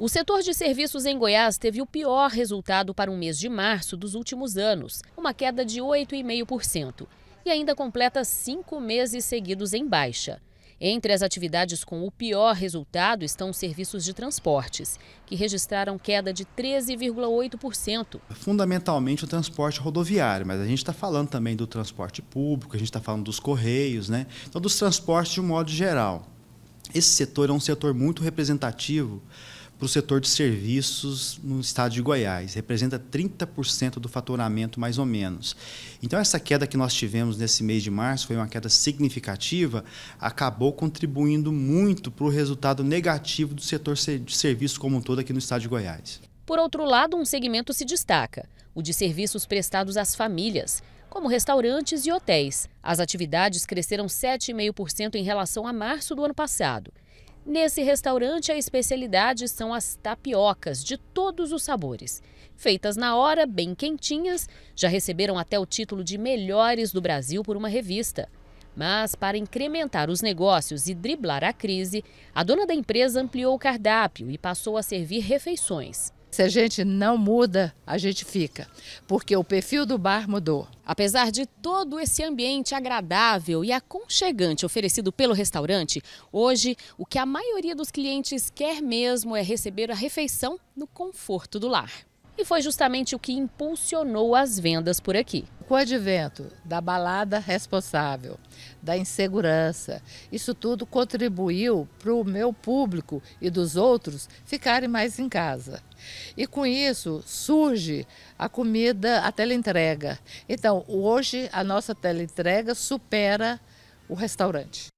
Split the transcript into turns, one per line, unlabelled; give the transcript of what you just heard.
O setor de serviços em Goiás teve o pior resultado para o mês de março dos últimos anos, uma queda de 8,5%, e ainda completa cinco meses seguidos em baixa. Entre as atividades com o pior resultado estão os serviços de transportes, que registraram queda de 13,8%.
Fundamentalmente o transporte rodoviário, mas a gente está falando também do transporte público, a gente está falando dos correios, né? Então, dos transportes de um modo geral. Esse setor é um setor muito representativo para o setor de serviços no estado de Goiás. Representa 30% do faturamento, mais ou menos. Então, essa queda que nós tivemos nesse mês de março foi uma queda significativa, acabou contribuindo muito para o resultado negativo do setor de serviços como um todo aqui no estado de Goiás.
Por outro lado, um segmento se destaca: o de serviços prestados às famílias como restaurantes e hotéis. As atividades cresceram 7,5% em relação a março do ano passado Nesse restaurante, a especialidade são as tapiocas de todos os sabores. Feitas na hora, bem quentinhas, já receberam até o título de melhores do Brasil por uma revista. Mas, para incrementar os negócios e driblar a crise, a dona da empresa ampliou o cardápio e passou a servir refeições. Se a gente não muda, a gente fica, porque o perfil do bar mudou. Apesar de todo esse ambiente agradável e aconchegante oferecido pelo restaurante, hoje o que a maioria dos clientes quer mesmo é receber a refeição no conforto do lar. E foi justamente o que impulsionou as
vendas por aqui com o advento da balada responsável, da insegurança, isso tudo contribuiu para o meu público e dos outros ficarem mais em casa. E com isso surge a comida, a teleentrega. Então, hoje a nossa teleentrega supera o restaurante.